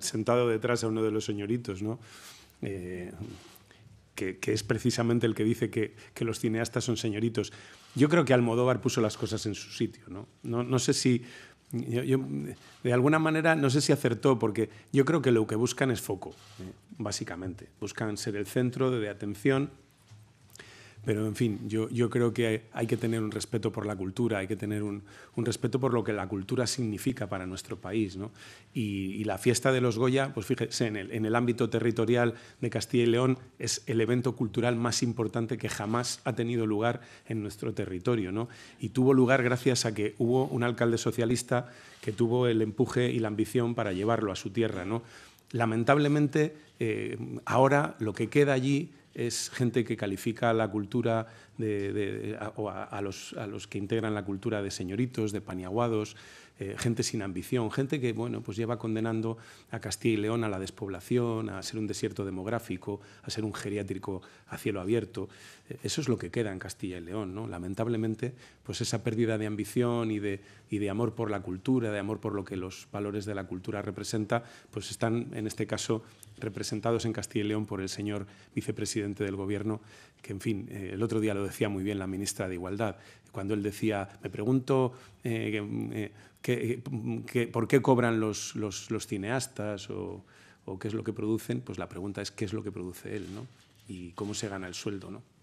sentado detrás a uno de los señoritos, ¿no? Eh, que, es precisamente el que dice que, los cineastas son señoritos. Yo creo que Almodóvar puso las cosas en su sitio. No, sé si, de alguna manera, no sé si acertó, porque yo creo que lo que buscan es foco, eh, básicamente. Buscan ser el centro de atención pero, en fin, yo, creo que hay, que tener un respeto por la cultura, hay que tener un, respeto por lo que la cultura significa para nuestro país. Y, la fiesta de los Goya, pues fíjese, en el, ámbito territorial de Castilla y León es el evento cultural más importante que jamás ha tenido lugar en nuestro territorio. Y tuvo lugar gracias a que hubo un alcalde socialista que tuvo el empuje y la ambición para llevarlo a su tierra. ¿no? Lamentablemente, eh, ahora lo que queda allí es gente que califica a la cultura de, a, o a, los, a, los, que integran la cultura de señoritos, de paniaguados, eh, gente sin ambición, gente que bueno, pues lleva condenando a Castilla y León a la despoblación, a ser un desierto demográfico, a ser un geriátrico a cielo abierto. Eh, eso es lo que queda en Castilla y León. ¿no? Lamentablemente, pues esa pérdida de ambición y de, y de amor por la cultura, de amor por lo que los valores de la cultura representa, pues están en este caso representados en Castilla y León por el señor vicepresidente del Gobierno, que, en fin, eh, el otro día lo decía muy bien la ministra de Igualdad, cuando él decía, me pregunto eh, eh, por qué cobran los, cineastas o, o, qué es lo que producen, pues la pregunta es qué es lo que produce él ¿no? y cómo se gana el sueldo. ¿no?